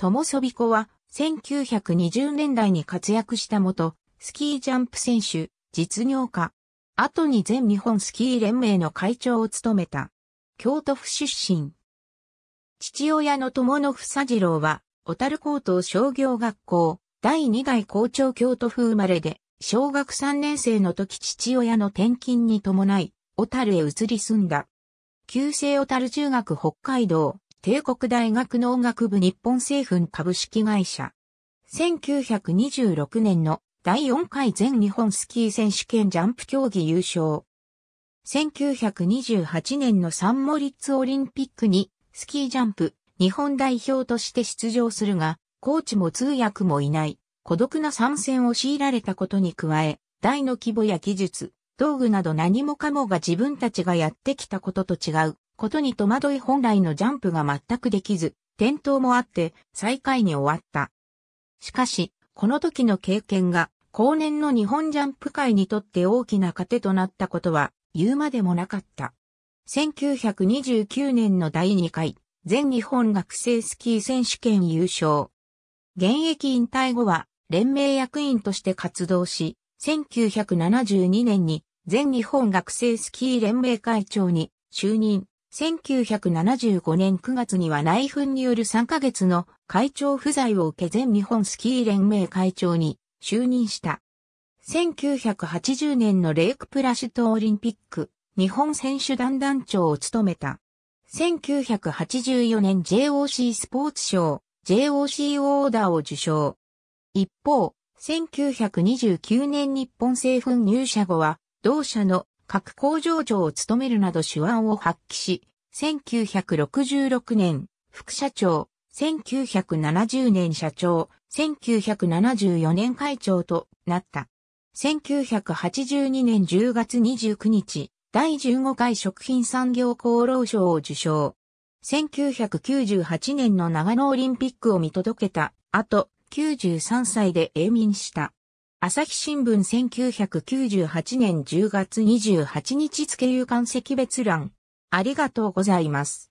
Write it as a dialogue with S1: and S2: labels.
S1: トモソビコは1920年代に活躍した元、スキージャンプ選手、実業家。後に全日本スキー連盟の会長を務めた。京都府出身。父親の友野房次郎は、小樽高等商業学校、第2代校長京都府生まれで、小学3年生の時父親の転勤に伴い、小樽へ移り住んだ。旧姓小樽中学北海道帝国大学農学部日本製粉株式会社。1926年の第4回全日本スキー選手権ジャンプ競技優勝。1928年のサンモリッツオリンピックにスキージャンプ日本代表として出場するが、コーチも通訳もいない、孤独な参戦を強いられたことに加え、大の規模や技術、道具など何もかもが自分たちがやってきたことと違う、ことに戸惑い本来のジャンプが全くできず、転倒もあって最下位に終わった。しかし、この時の経験が後年の日本ジャンプ界にとって大きな糧となったことは言うまでもなかった。1929年の第2回全日本学生スキー選手権優勝。現役引退後は連盟役員として活動し、1972年に全日本学生スキー連盟会長に就任。1975年9月には内紛による3ヶ月の会長不在を受け全日本スキー連盟会長に就任した。1980年のレイクプラシュトオリンピック日本選手団団長を務めた。1984年 JOC スポーツ賞 JOC オーダーを受賞。一方、1929年日本政府入社後は同社の各工場長を務めるなど手腕を発揮し、1966年、副社長、1970年社長、1974年会長となった。1982年10月29日、第15回食品産業厚労省を受賞。1998年の長野オリンピックを見届けた後、93歳で永眠した。朝日新聞1998年10月28日付有刊赤別欄。ありがとうございます。